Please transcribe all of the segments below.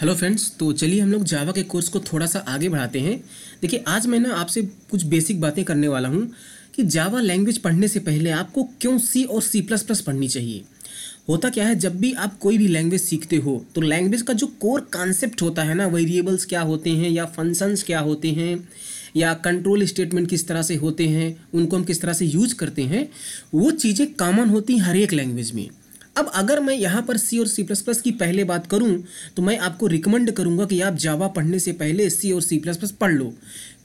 hello friends तो चलिए हम लोग जावा के कोर्स को थोड़ा सा आगे बढ़ाते हैं देखिए आज मैं ना आपसे कुछ बेसिक बातें करने वाला हूँ कि जावा लैंग्वेज पढ़ने से पहले आपको क्यों सी और सी प्लस प्लस पढ़नी चाहिए होता क्या है जब भी आप कोई भी लैंग्वेज सीखते हो तो लैंग्वेज का जो कोर कॉन्सेप्ट होता है ना वेरिएबल्स क्या होते हैं या फंक्शंस क्या होते हैं या कंट्रोल स्टेटमेंट किस तरह से होते हैं उनको हम किस तरह से यूज करते हैं वो चीज़ें कॉमन होती हैं हर एक लैंग्वेज में अब अगर मैं यहाँ पर सी और सी प्लस प्लस की पहले बात करूँ तो मैं आपको रिकमेंड करूँगा कि आप जावा पढ़ने से पहले सी और सी प्लस प्लस पढ़ लो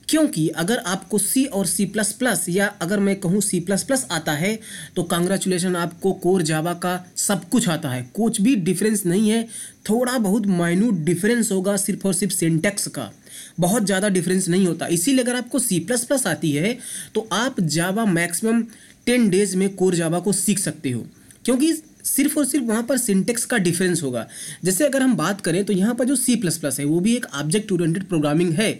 क्योंकि अगर आपको सी और सी प्लस प्लस या अगर मैं कहूँ सी प्लस प्लस आता है तो कांग्रेचुलेसन आपको कोर जावा का सब कुछ आता है कुछ भी डिफरेंस नहीं है थोड़ा बहुत माइन्यूट डिफरेंस होगा सिर्फ और सिर्फ सिंटेक्स का बहुत ज़्यादा डिफरेंस नहीं होता इसीलिए अगर आपको सी प्लस प्लस आती है तो आप जावा मैक्सिमम टेन डेज में कोर जावा को सीख सकते हो क्योंकि सिर्फ और सिर्फ वहाँ पर सिंटेक्स का डिफरेंस होगा जैसे अगर हम बात करें तो यहाँ पर जो सी प्लस प्लस है वो भी एक ऑब्जेक्ट ओरिएंटेड प्रोग्रामिंग है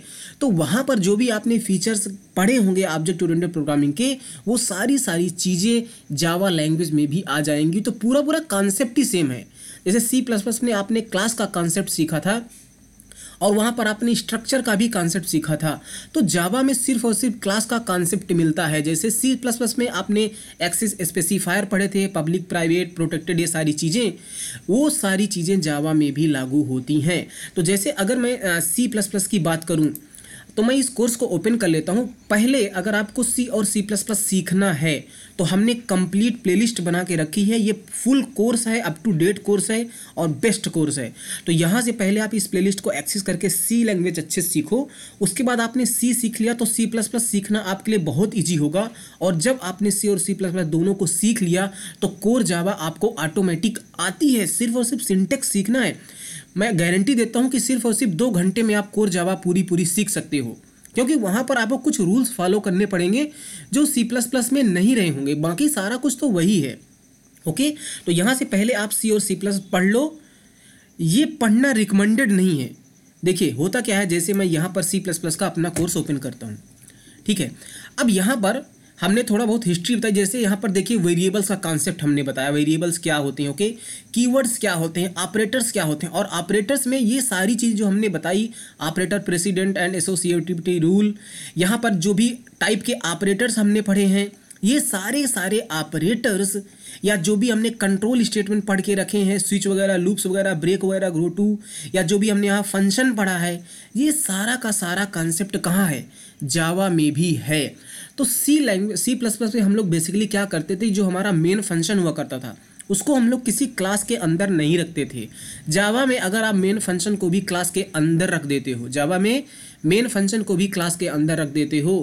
तो वहाँ पर जो भी आपने फीचर्स पढ़े होंगे ऑब्जेक्ट ओरिएंटेड प्रोग्रामिंग के वो सारी सारी चीज़ें जावा लैंग्वेज में भी आ जाएंगी तो पूरा पूरा कॉन्सेप्ट ही सेम है जैसे सी प्लस प्लस में आपने क्लास का कॉन्सेप्ट सीखा था और वहाँ पर आपने स्ट्रक्चर का भी कॉन्सेप्ट सीखा था तो जावा में सिर्फ और सिर्फ क्लास का कॉन्सेप्ट मिलता है जैसे सी प्लस प्लस में आपने एक्सेस स्पेसिफायर पढ़े थे पब्लिक प्राइवेट प्रोटेक्टेड ये सारी चीज़ें वो सारी चीज़ें जावा में भी लागू होती हैं तो जैसे अगर मैं सी प्लस प्लस की बात करूँ तो मैं इस कोर्स को ओपन कर लेता हूँ पहले अगर आपको सी और सी प्लस प्लस सीखना है तो हमने कंप्लीट प्लेलिस्ट बना के रखी है ये फुल कोर्स है अप टू डेट कोर्स है और बेस्ट कोर्स है तो यहाँ से पहले आप इस प्लेलिस्ट को एक्सेस करके सी लैंग्वेज अच्छे से सीखो उसके बाद आपने सी सीख लिया तो सी प्लस प्लस सीखना आपके लिए बहुत ईजी होगा और जब आपने सी और सी प्लस प्लस दोनों को सीख लिया तो कोर जावा आपको ऑटोमेटिक आती है सिर्फ और सिर्फ सिंटेक्स सीखना है मैं गारंटी देता हूँ कि सिर्फ और सिर्फ दो घंटे में आप कोर जावा पूरी पूरी सीख सकते सकते हो क्योंकि वहाँ पर आपको कुछ रूल्स फॉलो करने पड़ेंगे जो C++ में नहीं रहे होंगे बाकी सारा कुछ तो वही है ओके तो यहाँ से पहले आप C और C++ पढ़ लो ये पढ़ना रिकमेंडेड नहीं है देखिए होता क्या है जैसे मैं यहाँ पर C++ का अपना कोर्स ओपन करता हूँ ठीक है अब यहाँ पर हमने थोड़ा बहुत हिस्ट्री बताई जैसे यहाँ पर देखिए वेरिएबल्स का कॉन्सेप्ट हमने बताया वेरिएबल्स क्या होते हैं ओके कीवर्ड्स क्या होते हैं ऑपरेटर्स क्या होते हैं और ऑपरेटर्स में ये सारी चीज़ जो हमने बताई operator precedence and associativity rule यहाँ पर जो भी टाइप के ऑपरेटर्स हमने पढ़े हैं ये सारे सारे ऑपरेटर्स या जो भी हमने कंट्रोल स्टेटमेंट पढ़ के रखे हैं स्विच वगैरह लूप्स वगैरह ब्रेक वगैरह ग्रो टू या जो भी हमने यहाँ फंक्शन पढ़ा है ये सारा का सारा कॉन्सेप्ट कहाँ है जावा में भी है तो C language C plus plus में हम लोग बेसिकली क्या करते थे जो हमारा मेन फंक्शन हुआ करता था उसको हम लोग किसी क्लास के अंदर नहीं रखते थे जावा में अगर आप मेन फंक्शन को भी क्लास के अंदर रख देते हो जावा में मेन फंक्शन को भी क्लास के अंदर रख देते हो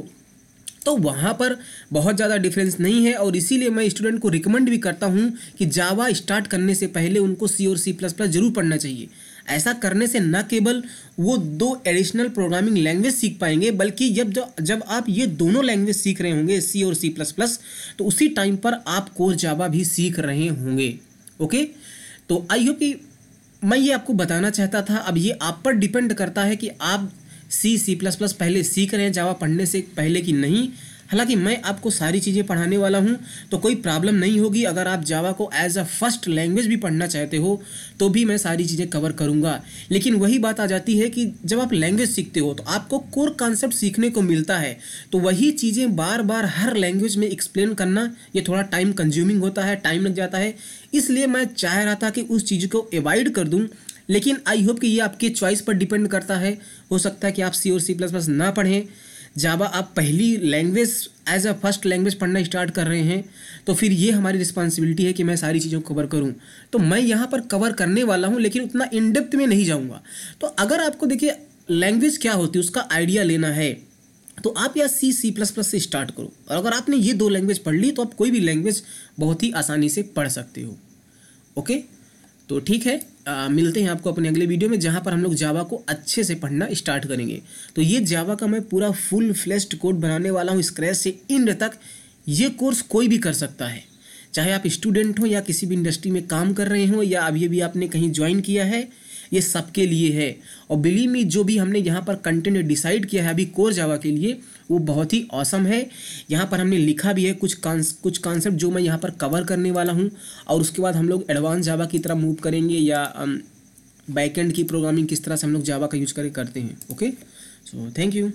तो वहाँ पर बहुत ज़्यादा डिफरेंस नहीं है और इसीलिए मैं स्टूडेंट को रिकमेंड भी करता हूँ कि जावा स्टार्ट करने से पहले उनको सी और सी प्लस प्लस जरूर पढ़ना चाहिए ऐसा करने से न केवल वो दो एडिशनल प्रोग्रामिंग लैंग्वेज सीख पाएंगे बल्कि जब जब आप ये दोनों लैंग्वेज सीख रहे होंगे सी और सी प्लस प्लस तो उसी टाइम पर आप कोर जावा भी सीख रहे होंगे ओके तो आई होप कि मैं ये आपको बताना चाहता था अब ये आप पर डिपेंड करता है कि आप सी सी प्लस प्लस पहले सीख रहे हैं जावा पढ़ने से पहले की नहीं हालांकि मैं आपको सारी चीज़ें पढ़ाने वाला हूँ तो कोई प्रॉब्लम नहीं होगी अगर आप जावा को एज अ फर्स्ट लैंग्वेज भी पढ़ना चाहते हो तो भी मैं सारी चीज़ें कवर करूँगा लेकिन वही बात आ जाती है कि जब आप लैंग्वेज सीखते हो तो आपको कोर कॉन्सेप्ट सीखने को मिलता है तो वही चीज़ें बार बार हर लैंग्वेज में एक्सप्लेन करना ये थोड़ा टाइम कंज्यूमिंग होता है टाइम लग जाता है इसलिए मैं चाह रहा था कि उस चीज़ को एवॉइड कर दूँ लेकिन आई होप कि ये आपके चॉइस पर डिपेंड करता है हो सकता है कि आप सी और सी प्लस प्लस ना पढ़ें जावा आप पहली language as a first language पढ़ना स्टार्ट कर रहे हैं तो फिर ये हमारी रिस्पॉन्सिबिलिटी है कि मैं सारी चीज़ों को कवर करूँ तो मैं यहाँ पर कवर करने वाला हूँ लेकिन उतना इनडेप्थ में नहीं जाऊँगा तो अगर आपको देखिए लैंग्वेज क्या होती है उसका आइडिया लेना है तो आप या सी सी प्लस प्लस से स्टार्ट करो और अगर आपने ये दो लैंग्वेज पढ़ ली तो आप कोई भी लैंग्वेज बहुत ही आसानी से पढ़ सकते हो ओके तो ठीक है आ, मिलते हैं आपको अपने अगले वीडियो में जहाँ पर हम लोग जावा को अच्छे से पढ़ना स्टार्ट करेंगे तो ये जावा का मैं पूरा फुल फ्लेस्ड कोड बनाने वाला हूँ स्क्रैच से इंड तक ये कोर्स कोई भी कर सकता है चाहे आप स्टूडेंट हो या किसी भी इंडस्ट्री में काम कर रहे हो या अभी अभी आपने कहीं ज्वाइन किया है ये सबके लिए है और बिलीव मी जो भी हमने यहाँ पर कंटेंट डिसाइड किया है अभी कोर जावा के लिए वो बहुत ही औसम है यहाँ पर हमने लिखा भी है कुछ कांस कुछ कॉन्सेप्ट जो मैं यहाँ पर कवर करने वाला हूँ और उसके बाद हम लोग एडवांस जावा की तरफ मूव करेंगे या बैकेंड um, की प्रोग्रामिंग किस तरह से हम लोग जावा का यूज़ करके करते हैं ओके सो थैंक यू